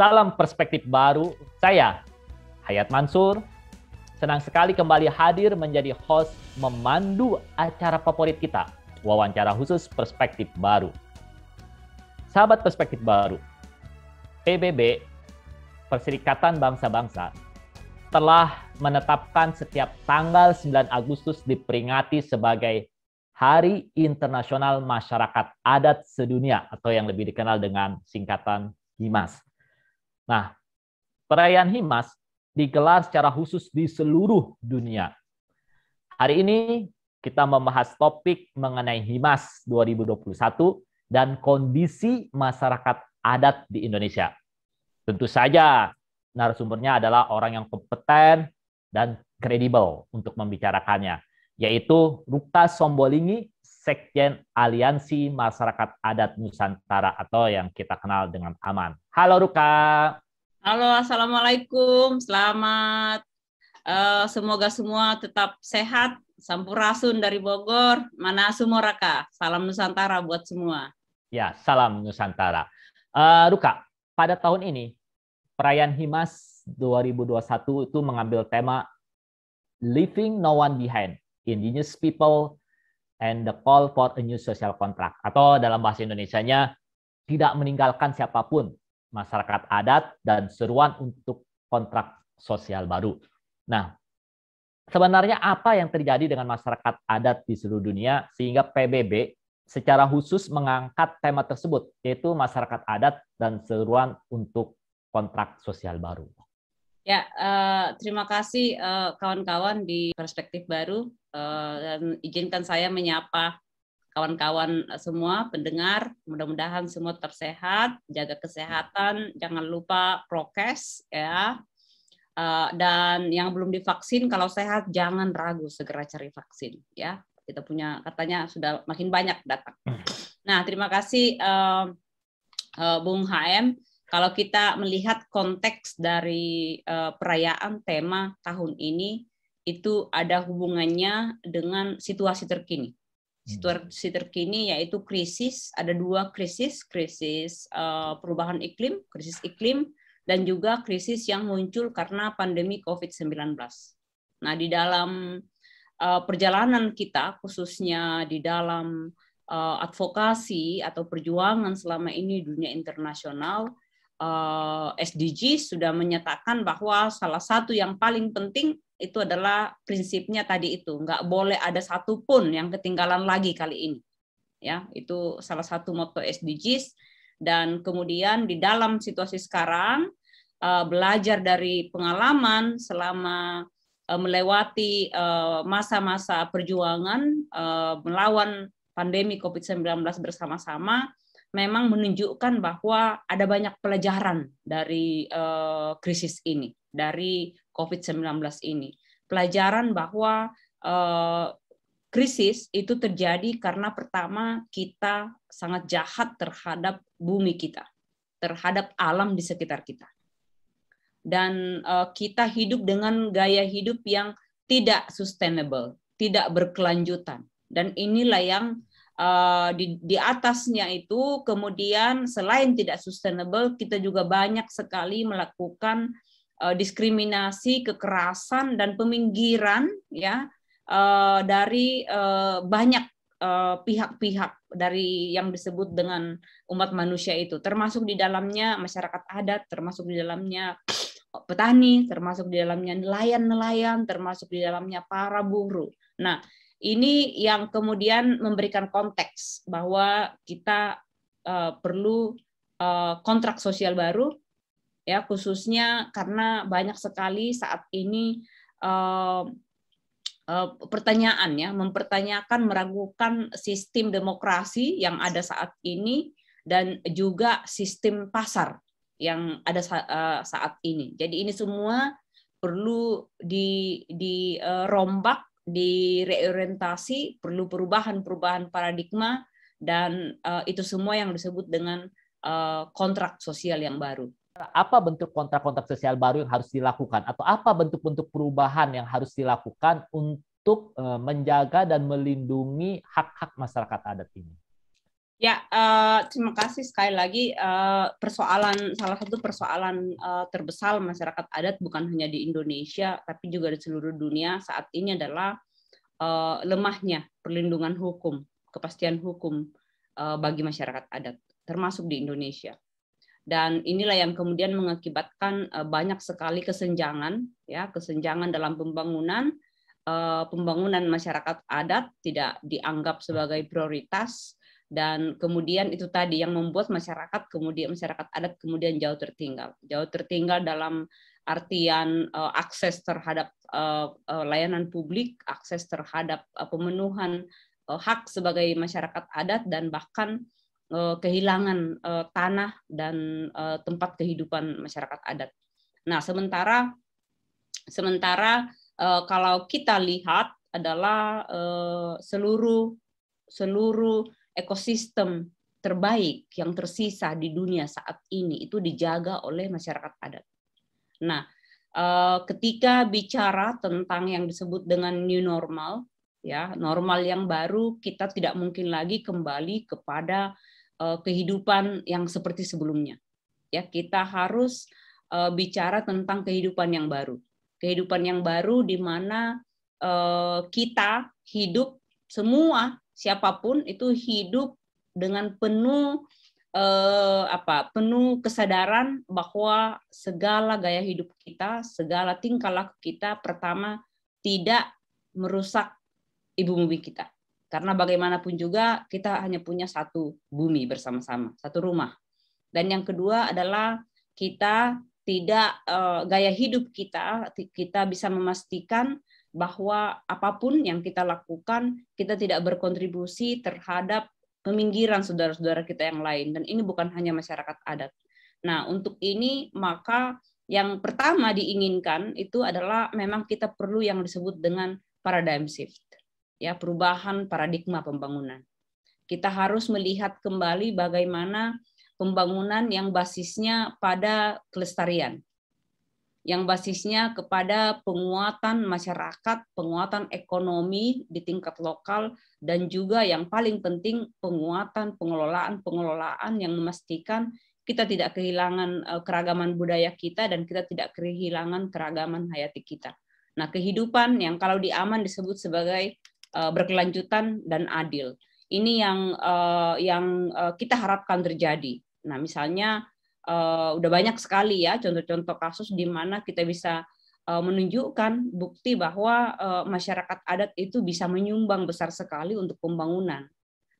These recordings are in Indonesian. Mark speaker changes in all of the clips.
Speaker 1: Salam perspektif baru, saya Hayat Mansur. Senang sekali kembali hadir menjadi host memandu acara favorit kita, wawancara khusus perspektif baru. Sahabat perspektif baru, PBB, Perserikatan Bangsa-Bangsa, telah menetapkan setiap tanggal 9 Agustus diperingati sebagai Hari Internasional Masyarakat Adat Sedunia atau yang lebih dikenal dengan singkatan HIMAS. Nah, perayaan Himas digelar secara khusus di seluruh dunia. Hari ini kita membahas topik mengenai Himas 2021 dan kondisi masyarakat adat di Indonesia. Tentu saja narasumbernya adalah orang yang kompeten dan kredibel untuk membicarakannya, yaitu Rukta Sombolingi Sekjen Aliansi Masyarakat Adat Nusantara atau yang kita kenal dengan AMAN. Halo Ruka.
Speaker 2: Halo, Assalamualaikum. Selamat. Uh, semoga semua tetap sehat. Sampurasun dari Bogor. Mana semua Raka. Salam Nusantara buat semua.
Speaker 1: Ya, salam Nusantara. Uh, Ruka, pada tahun ini, perayaan HIMAS 2021 itu mengambil tema Living No One Behind, Indigenous People and the call for a new social contract atau dalam bahasa Indonesianya tidak meninggalkan siapapun masyarakat adat dan seruan untuk kontrak sosial baru. Nah, sebenarnya apa yang terjadi dengan masyarakat adat di seluruh dunia sehingga PBB secara khusus mengangkat tema tersebut yaitu masyarakat adat dan seruan untuk kontrak sosial baru.
Speaker 2: Ya, uh, terima kasih kawan eh, kawan-kawan di perspektif baru uh, dan izinkan saya menyapa kawan-kawan semua pendengar. Mudah-mudahan semua tersehat, jaga kesehatan, jangan lupa prokes ya. Uh, dan yang belum divaksin kalau sehat jangan ragu segera cari vaksin ya. Kita punya katanya sudah makin banyak datang. Hmm. Nah, terima kasih uh, uh, Bung HM kalau kita melihat konteks dari eh, perayaan tema tahun ini itu ada hubungannya dengan situasi terkini. Hmm. Situasi terkini yaitu krisis, ada dua krisis, krisis eh, perubahan iklim, krisis iklim dan juga krisis yang muncul karena pandemi COVID-19. Nah, di dalam eh, perjalanan kita khususnya di dalam advokasi atau perjuangan selama ini dunia internasional SDGs eh, sudah menyatakan bahwa salah satu yang paling penting itu adalah prinsipnya tadi itu nggak boleh ada satupun yang ketinggalan lagi kali ini ya itu salah satu motto SDGs dan kemudian di dalam situasi sekarang eh, belajar dari pengalaman selama eh, melewati masa-masa perjuangan melawan pandemi COVID-19 bersama-sama memang menunjukkan bahwa ada banyak pelajaran dari uh, krisis ini, dari COVID-19 ini. Pelajaran bahwa uh, krisis itu terjadi karena pertama kita sangat jahat terhadap bumi kita, terhadap alam di sekitar kita. Dan uh, kita hidup dengan gaya hidup yang tidak sustainable, tidak berkelanjutan. Dan inilah yang Eh, di, di atasnya itu kemudian selain tidak sustainable kita juga banyak sekali melakukan uh, diskriminasi, kekerasan dan peminggiran ya uh, dari uh, banyak pihak-pihak uh, dari yang disebut dengan umat manusia itu, termasuk di dalamnya masyarakat adat, termasuk di dalamnya petani, termasuk di dalamnya nelayan-nelayan, termasuk di dalamnya para buruh. Nah, ini yang kemudian memberikan konteks bahwa kita eh, perlu eh, kontrak sosial baru, ya khususnya karena banyak sekali saat ini eh, pertanyaan ya mempertanyakan meragukan sistem demokrasi yang ada saat ini dan juga sistem pasar yang ada saat ini. Jadi ini semua perlu dirombak direorientasi, perlu perubahan-perubahan paradigma dan uh, itu semua yang disebut dengan uh, kontrak sosial yang baru.
Speaker 1: Apa bentuk kontrak-kontrak sosial baru yang harus dilakukan atau apa bentuk-bentuk perubahan yang harus dilakukan untuk eh, menjaga dan melindungi hak-hak masyarakat adat ini?
Speaker 2: Ya, uh, terima kasih sekali lagi. Uh, persoalan salah satu persoalan uh, terbesar masyarakat adat bukan hanya di Indonesia, tapi juga di seluruh dunia saat ini adalah uh, lemahnya perlindungan hukum, kepastian hukum uh, bagi masyarakat adat, termasuk di Indonesia. Dan inilah yang kemudian mengakibatkan uh, banyak sekali kesenjangan, ya kesenjangan dalam pembangunan, uh, pembangunan masyarakat adat tidak dianggap sebagai prioritas dan kemudian itu tadi yang membuat masyarakat kemudian masyarakat adat kemudian jauh tertinggal jauh tertinggal dalam artian uh, akses terhadap uh, uh, layanan publik akses terhadap uh, pemenuhan uh, hak sebagai masyarakat adat dan bahkan uh, kehilangan uh, tanah dan uh, tempat kehidupan masyarakat adat nah sementara sementara uh, kalau kita lihat adalah uh, seluruh seluruh ekosistem terbaik yang tersisa di dunia saat ini itu dijaga oleh masyarakat adat. Nah, eh, ketika bicara tentang yang disebut dengan new normal, ya normal yang baru kita tidak mungkin lagi kembali kepada eh, kehidupan yang seperti sebelumnya. Ya, kita harus eh, bicara tentang kehidupan yang baru. Kehidupan yang baru di mana kita hidup semua siapapun itu hidup dengan penuh eh, apa penuh kesadaran bahwa segala gaya hidup kita, segala tingkah laku kita pertama tidak merusak ibu bumi kita. Karena bagaimanapun juga kita hanya punya satu bumi bersama-sama, satu rumah. Dan yang kedua adalah kita tidak eh, gaya hidup kita kita bisa memastikan bahwa apapun yang kita lakukan, kita tidak berkontribusi terhadap peminggiran saudara-saudara kita yang lain. Dan ini bukan hanya masyarakat adat. Nah, untuk ini maka yang pertama diinginkan itu adalah memang kita perlu yang disebut dengan paradigm shift, ya perubahan paradigma pembangunan. Kita harus melihat kembali bagaimana pembangunan yang basisnya pada kelestarian, yang basisnya kepada penguatan masyarakat, penguatan ekonomi di tingkat lokal, dan juga yang paling penting penguatan pengelolaan-pengelolaan yang memastikan kita tidak kehilangan e, keragaman budaya kita dan kita tidak kehilangan keragaman hayati kita. Nah, kehidupan yang kalau di aman disebut sebagai e, berkelanjutan dan adil. Ini yang e, yang kita harapkan terjadi. Nah, misalnya uh, udah banyak sekali ya contoh-contoh kasus di mana kita bisa uh, menunjukkan bukti bahwa uh, masyarakat adat itu bisa menyumbang besar sekali untuk pembangunan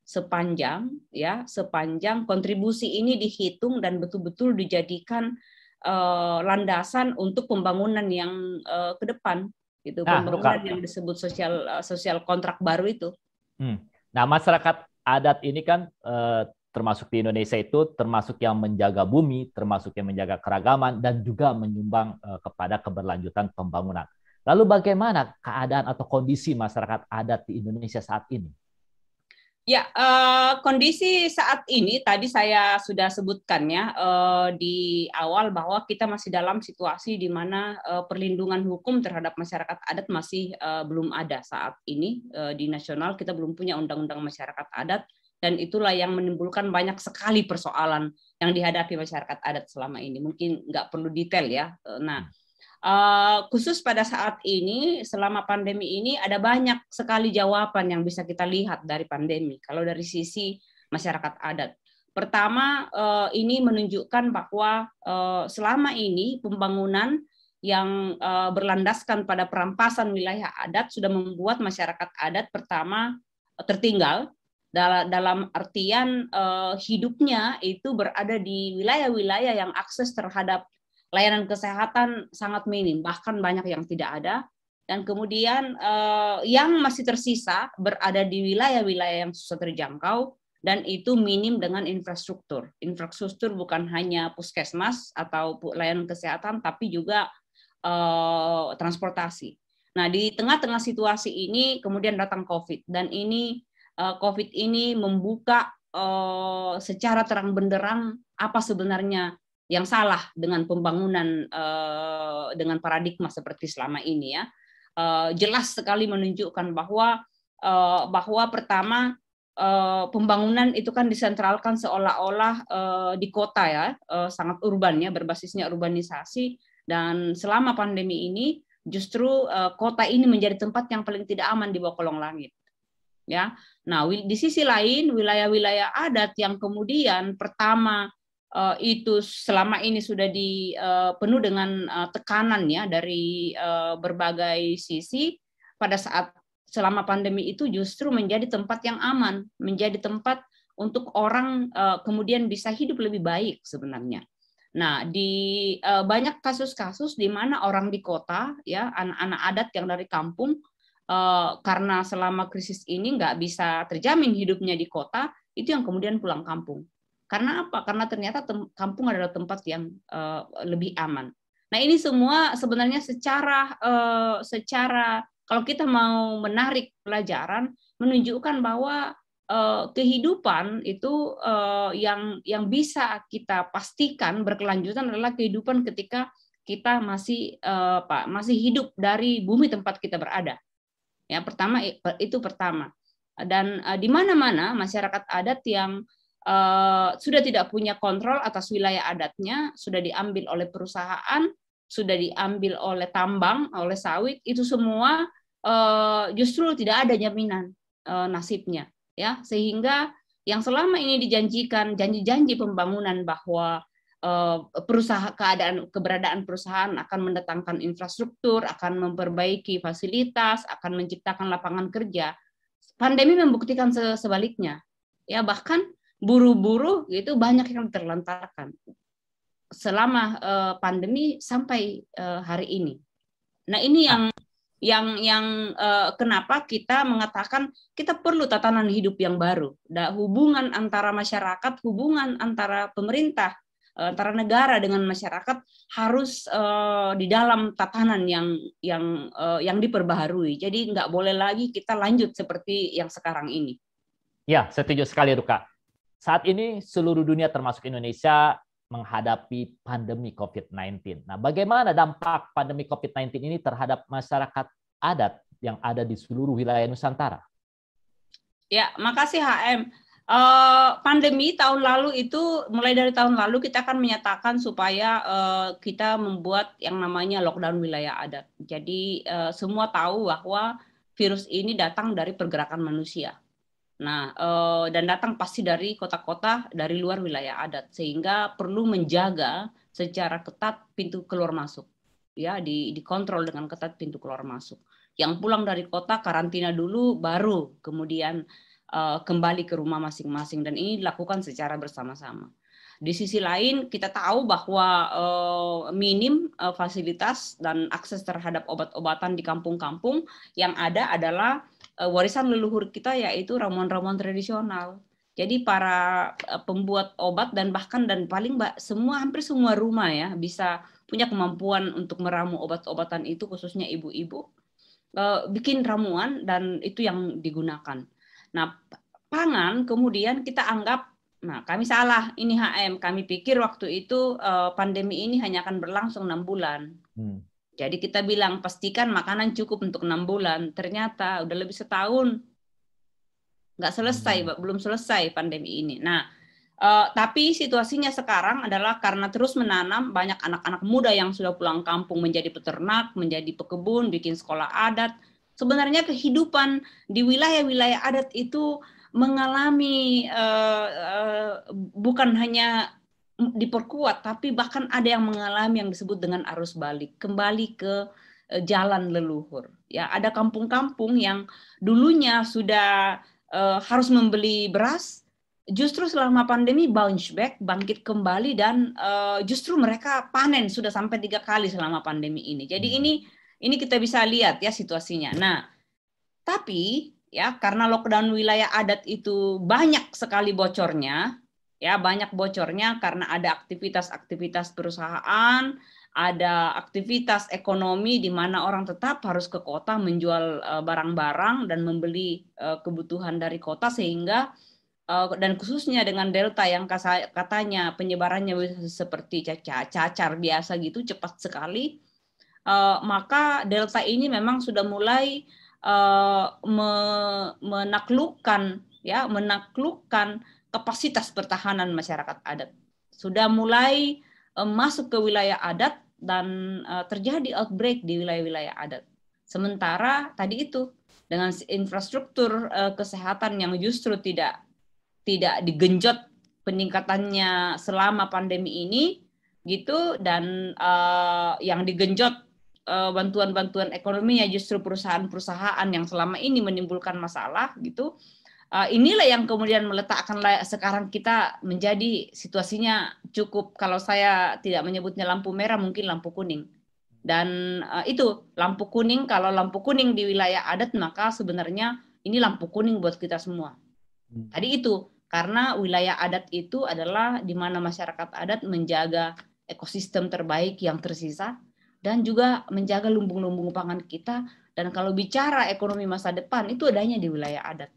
Speaker 2: sepanjang ya sepanjang kontribusi ini dihitung dan betul-betul dijadikan uh, landasan untuk pembangunan yang uh, ke depan gitu nah, pembangunan yang disebut sosial uh, sosial kontrak baru itu.
Speaker 1: Hmm. Nah masyarakat adat ini kan uh, termasuk di Indonesia itu termasuk yang menjaga bumi, termasuk yang menjaga keragaman dan juga menyumbang eh, kepada keberlanjutan pembangunan. Lalu bagaimana keadaan atau kondisi masyarakat adat di Indonesia saat ini?
Speaker 2: Ya, eh, kondisi saat ini tadi saya sudah sebutkan ya eh, di awal bahwa kita masih dalam situasi di mana eh, perlindungan hukum terhadap masyarakat adat masih eh, belum ada saat ini eh, di nasional kita belum punya undang-undang masyarakat adat dan itulah yang menimbulkan banyak sekali persoalan yang dihadapi masyarakat adat selama ini. Mungkin nggak perlu detail ya. Eh, nah, hmm. eh, khusus pada saat ini selama pandemi ini ada banyak sekali jawaban yang bisa kita lihat dari pandemi. Kalau dari sisi masyarakat adat, pertama eh, ini menunjukkan bahwa selama ini pembangunan yang berlandaskan pada perampasan wilayah adat sudah membuat masyarakat adat pertama tertinggal dalam artian eh, hidupnya itu berada di wilayah-wilayah yang akses terhadap layanan kesehatan sangat minim bahkan banyak yang tidak ada dan kemudian eh, yang masih tersisa berada di wilayah-wilayah yang susah terjangkau dan itu minim dengan infrastruktur. Infrastruktur bukan hanya puskesmas atau layanan kesehatan, tapi juga eh, transportasi. Nah, di tengah-tengah situasi ini kemudian datang COVID dan ini Eh, COVID ini membuka eh, secara terang benderang apa sebenarnya yang salah dengan pembangunan eh, dengan paradigma seperti selama ini ya jelas sekali menunjukkan bahwa bahwa pertama pembangunan itu kan disentralkan seolah-olah di kota ya sangat urban ya berbasisnya urbanisasi dan selama pandemi ini justru kota ini menjadi tempat yang paling tidak aman di bawah kolong langit ya. Nah, di sisi lain wilayah-wilayah adat yang kemudian pertama eh, itu selama ini sudah dipenuh eh, dengan eh, tekanan ya dari berbagai sisi pada saat selama pandemi itu justru menjadi tempat yang aman, menjadi tempat untuk orang kemudian bisa hidup lebih baik sebenarnya. Nah, di banyak kasus-kasus di mana orang di kota ya, anak-anak adat yang dari kampung Eh, karena selama krisis ini nggak bisa terjamin hidupnya di kota, itu yang kemudian pulang kampung. Karena apa? Karena ternyata kampung adalah tempat yang uh, lebih aman. Nah ini semua sebenarnya secara uh, secara kalau kita mau menarik pelajaran menunjukkan bahwa uh, kehidupan itu uh, yang yang bisa kita pastikan berkelanjutan adalah kehidupan ketika kita masih uh, apa, masih hidup dari bumi tempat kita berada Ya, pertama itu pertama. Dan uh, di mana-mana masyarakat adat yang uh, sudah tidak punya kontrol atas wilayah adatnya, sudah diambil oleh perusahaan, sudah diambil oleh tambang, oleh sawit, itu semua uh, justru tidak ada jaminan uh, nasibnya, ya. Sehingga yang selama ini dijanjikan janji-janji pembangunan bahwa Eh, perusahaan keadaan keberadaan perusahaan akan mendatangkan infrastruktur, akan memperbaiki fasilitas, akan menciptakan lapangan kerja. Pandemi membuktikan sebaliknya. Ya, bahkan buru-buru itu banyak yang terlantarkan selama uh, pandemi sampai uh, hari ini. Nah, ini yang yang yang uh, kenapa kita mengatakan kita perlu tatanan hidup yang baru. Nah, hubungan antara masyarakat, hubungan antara pemerintah, Eh, antara negara dengan masyarakat harus uh, di dalam tatanan yang yang uh, yang diperbaharui. Jadi nggak boleh lagi kita lanjut seperti yang sekarang ini.
Speaker 1: Ya, setuju sekali Ruka. Saat ini seluruh dunia termasuk Indonesia menghadapi pandemi COVID-19. Nah, bagaimana dampak pandemi COVID-19 ini terhadap masyarakat adat yang ada di seluruh wilayah Nusantara?
Speaker 2: Ya, makasih HM Uh, pandemi tahun lalu itu mulai dari tahun lalu kita akan menyatakan supaya uh, kita membuat yang namanya lockdown wilayah adat. Jadi uh, semua tahu bahwa virus ini datang dari pergerakan manusia. Nah, uh, dan datang pasti dari kota-kota dari luar wilayah adat sehingga perlu menjaga secara ketat pintu keluar masuk. Ya, di dikontrol dengan ketat pintu keluar masuk. Yang pulang dari kota karantina dulu baru kemudian uh, kembali ke rumah masing-masing dan ini dilakukan secara bersama-sama. Di sisi lain, kita tahu bahwa uh, minim uh, fasilitas dan akses terhadap obat-obatan di kampung-kampung yang ada adalah uh, warisan leluhur kita yaitu ramuan-ramuan tradisional. Jadi para pembuat obat dan bahkan dan paling semua hampir semua rumah ya bisa punya kemampuan untuk meramu obat-obatan itu khususnya ibu-ibu bikin ramuan dan itu yang digunakan Nah, pangan kemudian kita anggap Nah, kami salah. Ini HM. Kami pikir waktu itu eh, pandemi ini hanya akan berlangsung enam bulan. Hmm. Jadi kita bilang pastikan makanan cukup untuk enam bulan. Ternyata udah lebih setahun nggak selesai, hmm. belum selesai pandemi ini. Nah, Uh, tapi situasinya sekarang adalah karena terus menanam banyak anak-anak muda yang sudah pulang kampung menjadi peternak, menjadi pekebun, bikin sekolah adat sebenarnya kehidupan di wilayah-wilayah adat itu mengalami uh, uh, bukan hanya diperkuat tapi bahkan ada yang mengalami yang disebut dengan arus balik kembali ke uh, jalan leluhur ya ada kampung-kampung yang dulunya sudah uh, harus membeli beras justru selama pandemi bounce back bangkit kembali dan uh, justru mereka panen sudah sampai tiga kali selama pandemi ini jadi hmm. ini ini kita bisa lihat ya situasinya. Nah, tapi ya karena lockdown wilayah adat itu banyak sekali bocornya, ya banyak bocornya karena ada aktivitas-aktivitas perusahaan, ada aktivitas ekonomi di mana orang tetap harus ke kota menjual eh, barang-barang dan membeli eh, kebutuhan dari kota sehingga eh, dan khususnya dengan delta yang katanya penyebarannya seperti cacar cacar biasa gitu cepat sekali Eh, maka delta ini memang sudah mulai eh, menaklukkan ya menaklukkan kapasitas pertahanan masyarakat adat sudah mulai eh, masuk ke wilayah adat dan terjadi outbreak di wilayah-wilayah adat sementara tadi itu dengan infrastruktur kesehatan yang justru tidak tidak digenjot peningkatannya selama pandemi ini gitu dan yang digenjot Eh, bantuan-bantuan ekonomi ya justru perusahaan-perusahaan yang selama ini menimbulkan masalah gitu. Eh, inilah yang kemudian meletakkan sekarang kita menjadi situasinya cukup kalau saya tidak menyebutnya lampu merah mungkin lampu kuning. Dan eh, itu lampu kuning kalau lampu kuning di wilayah adat maka sebenarnya ini lampu kuning buat kita semua. Hmm. Tadi itu karena wilayah adat itu adalah di mana masyarakat adat menjaga ekosistem terbaik yang tersisa dan juga menjaga lumbung-lumbung pangan kita. Dan kalau bicara ekonomi masa depan, itu adanya di wilayah adat.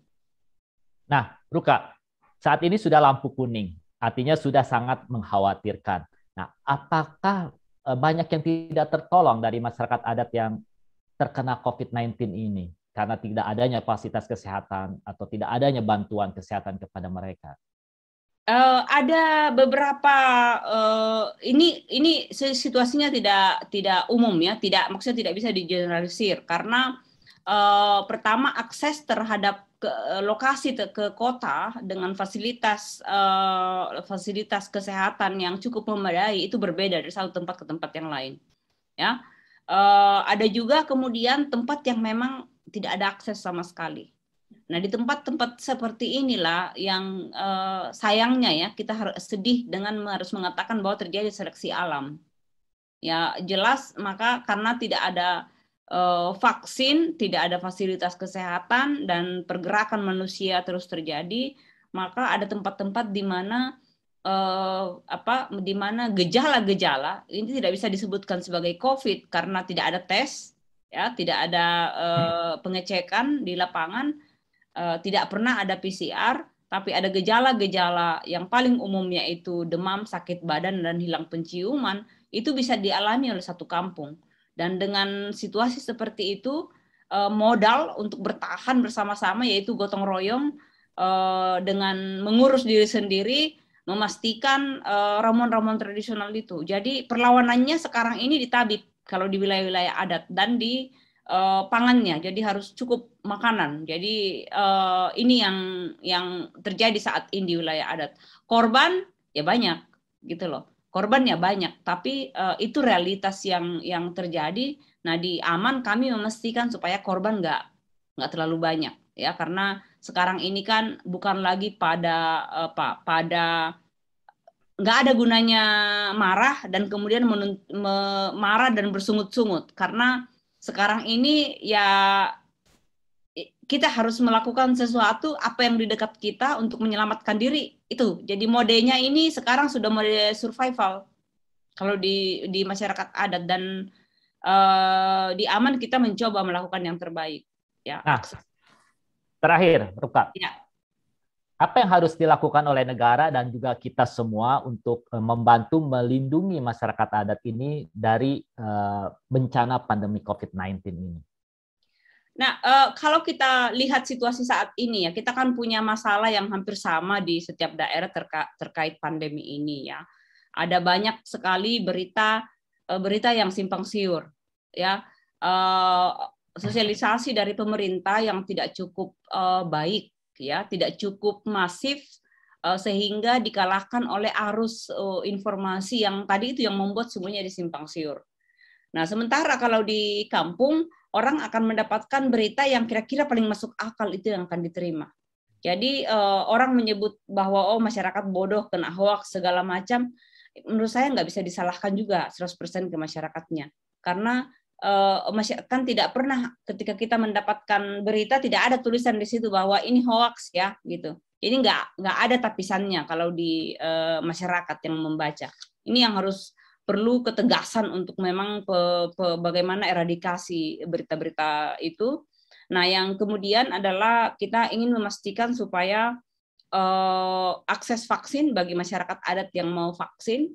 Speaker 1: Nah, Ruka, saat ini sudah lampu kuning, artinya sudah sangat mengkhawatirkan. Nah, apakah e, banyak yang tidak tertolong dari masyarakat adat yang terkena COVID-19 ini karena tidak adanya fasilitas kesehatan atau tidak adanya bantuan kesehatan kepada mereka?
Speaker 2: Uh, ada beberapa uh, ini ini situasinya tidak tidak umum ya, tidak maksudnya tidak bisa digeneralisir karena uh, pertama akses terhadap ke, lokasi te, ke kota dengan fasilitas uh, fasilitas kesehatan yang cukup memadai itu berbeda dari satu tempat ke tempat yang lain. Ya, uh, ada juga kemudian tempat yang memang tidak ada akses sama sekali Nah, di tempat-tempat seperti inilah yang uh, sayangnya ya kita harus sedih dengan harus mengatakan bahwa terjadi seleksi alam. Ya, jelas maka karena tidak ada uh, vaksin, tidak ada fasilitas kesehatan dan pergerakan manusia terus terjadi, maka ada tempat-tempat di mana uh, apa di mana gejala-gejala ini tidak bisa disebutkan sebagai COVID karena tidak ada tes, ya, tidak ada uh, pengecekan di lapangan uh, tidak pernah ada PCR, tapi ada gejala-gejala yang paling umum yaitu demam, sakit badan, dan hilang penciuman, itu bisa dialami oleh satu kampung. Dan dengan situasi seperti itu, eh, modal untuk bertahan bersama-sama yaitu gotong royong eh, dengan mengurus diri sendiri, memastikan ramuan-ramuan tradisional itu. Jadi perlawanannya sekarang ini di tabib kalau di wilayah-wilayah adat dan di uh, pangannya, jadi harus cukup makanan. Jadi uh, ini yang yang terjadi saat ini di wilayah adat. Korban ya banyak gitu loh. Korban ya banyak, tapi uh, itu realitas yang yang terjadi. Nah di aman kami memastikan supaya korban nggak nggak terlalu banyak ya karena sekarang ini kan bukan lagi pada apa pada nggak ada gunanya marah dan kemudian menunt, me, marah dan bersungut-sungut karena sekarang ini ya kita harus melakukan sesuatu apa yang di dekat kita untuk menyelamatkan diri itu. Jadi modenya ini sekarang sudah mode survival kalau di di masyarakat adat dan uh, di aman kita mencoba melakukan yang terbaik. Ya.
Speaker 1: Nah, terakhir, rukat Ya apa yang harus dilakukan oleh negara dan juga kita semua untuk eh, membantu melindungi masyarakat adat ini dari eh, bencana pandemi COVID-19 ini?
Speaker 2: Nah, eh, kalau kita lihat situasi saat ini ya, kita kan punya masalah yang hampir sama di setiap daerah terkait pandemi ini ya. Ada banyak sekali berita berita yang simpang siur ya. sosialisasi dari pemerintah yang tidak cukup baik ya tidak cukup masif eh, sehingga dikalahkan oleh arus eh, informasi yang tadi itu yang membuat semuanya disimpang siur. Nah, sementara kalau di kampung orang akan mendapatkan berita yang kira-kira paling masuk akal itu yang akan diterima. Jadi eh, orang menyebut bahwa oh masyarakat bodoh kena hoax segala macam, menurut saya nggak bisa disalahkan juga 100% ke masyarakatnya. Karena Eh, kan tidak pernah ketika kita mendapatkan berita tidak ada tulisan di situ bahwa ini hoax ya gitu. Ini nggak nggak ada tapisannya kalau di eh, masyarakat yang membaca. Ini yang harus perlu ketegasan untuk memang pe, pe, bagaimana eradikasi berita-berita itu. Nah, yang kemudian adalah kita ingin memastikan supaya uh, akses vaksin bagi masyarakat adat yang mau vaksin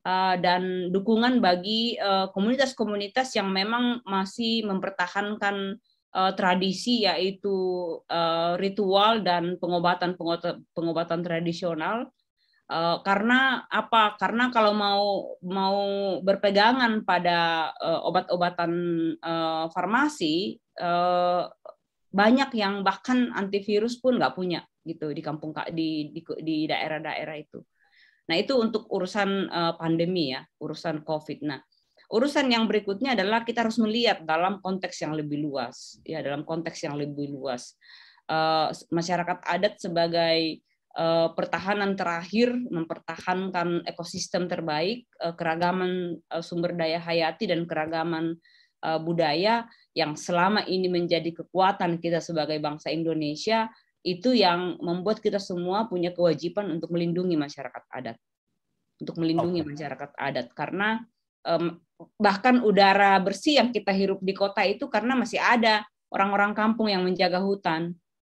Speaker 2: Eh, dan dukungan bagi eh, komunitas-komunitas uh, yang memang masih mempertahankan uh, tradisi yaitu uh, ritual dan pengobatan pengobatan, tradisional uh, karena apa karena kalau mau mau berpegangan pada uh, obat-obatan uh, farmasi uh, banyak yang bahkan antivirus pun nggak punya gitu di kampung di di daerah-daerah itu Nah, itu untuk urusan eh, pandemi ya, urusan Covid. Nah, urusan yang berikutnya adalah kita harus melihat dalam konteks yang lebih luas, ya dalam konteks yang lebih luas. Eh, masyarakat adat sebagai eh, pertahanan terakhir mempertahankan ekosistem terbaik, keragaman sumber daya hayati dan keragaman budaya yang selama ini menjadi kekuatan kita sebagai bangsa Indonesia itu yang membuat kita semua punya kewajiban untuk melindungi masyarakat adat untuk melindungi masyarakat adat karena um, bahkan udara bersih yang kita hirup di kota itu karena masih ada orang-orang kampung yang menjaga hutan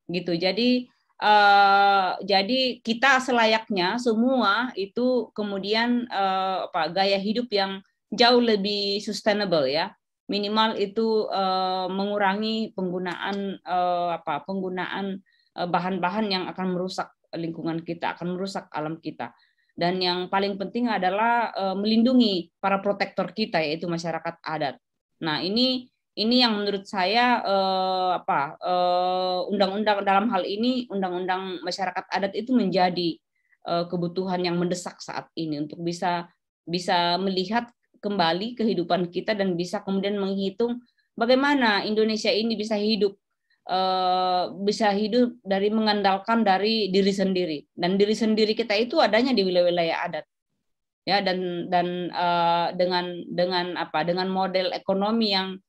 Speaker 2: gitu jadi uh, jadi kita selayaknya semua itu kemudian uh, apa gaya hidup yang jauh lebih sustainable ya minimal itu uh, mengurangi penggunaan uh, apa penggunaan Eh, bahan-bahan yang akan merusak lingkungan kita, akan merusak alam kita. Dan yang paling penting adalah eh, melindungi para protektor kita yaitu masyarakat adat. Nah, ini ini yang menurut saya eh, apa eh, undang-undang eh, dalam hal ini undang-undang masyarakat adat itu menjadi eh, kebutuhan yang mendesak saat ini untuk bisa bisa melihat kembali kehidupan kita dan bisa kemudian menghitung bagaimana Indonesia ini bisa hidup Eh, bisa hidup dari mengandalkan dari diri sendiri dan diri sendiri kita itu adanya di wilayah-wilayah adat ya dan dan uh, dengan dengan apa dengan model ekonomi yang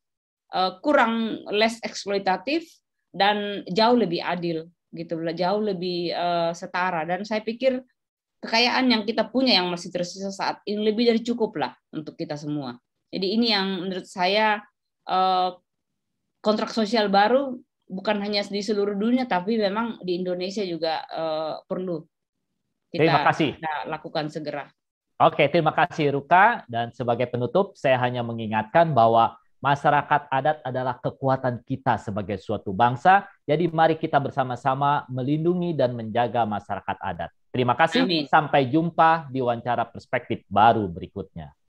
Speaker 2: uh, kurang less eksploitatif dan jauh lebih adil gitu jauh lebih uh, setara dan saya pikir kekayaan yang kita punya yang masih tersisa saat ini lebih dari cukup lah untuk kita semua jadi ini yang menurut saya kontrak sosial baru bukan hanya di seluruh dunia tapi memang di Indonesia juga uh, perlu
Speaker 1: kita, terima kasih. kita
Speaker 2: lakukan segera.
Speaker 1: Oke, terima kasih Ruka dan sebagai penutup saya hanya mengingatkan bahwa masyarakat adat adalah kekuatan kita sebagai suatu bangsa. Jadi mari kita bersama-sama melindungi dan menjaga masyarakat adat. Terima kasih. Amin. Sampai jumpa di wawancara perspektif baru berikutnya.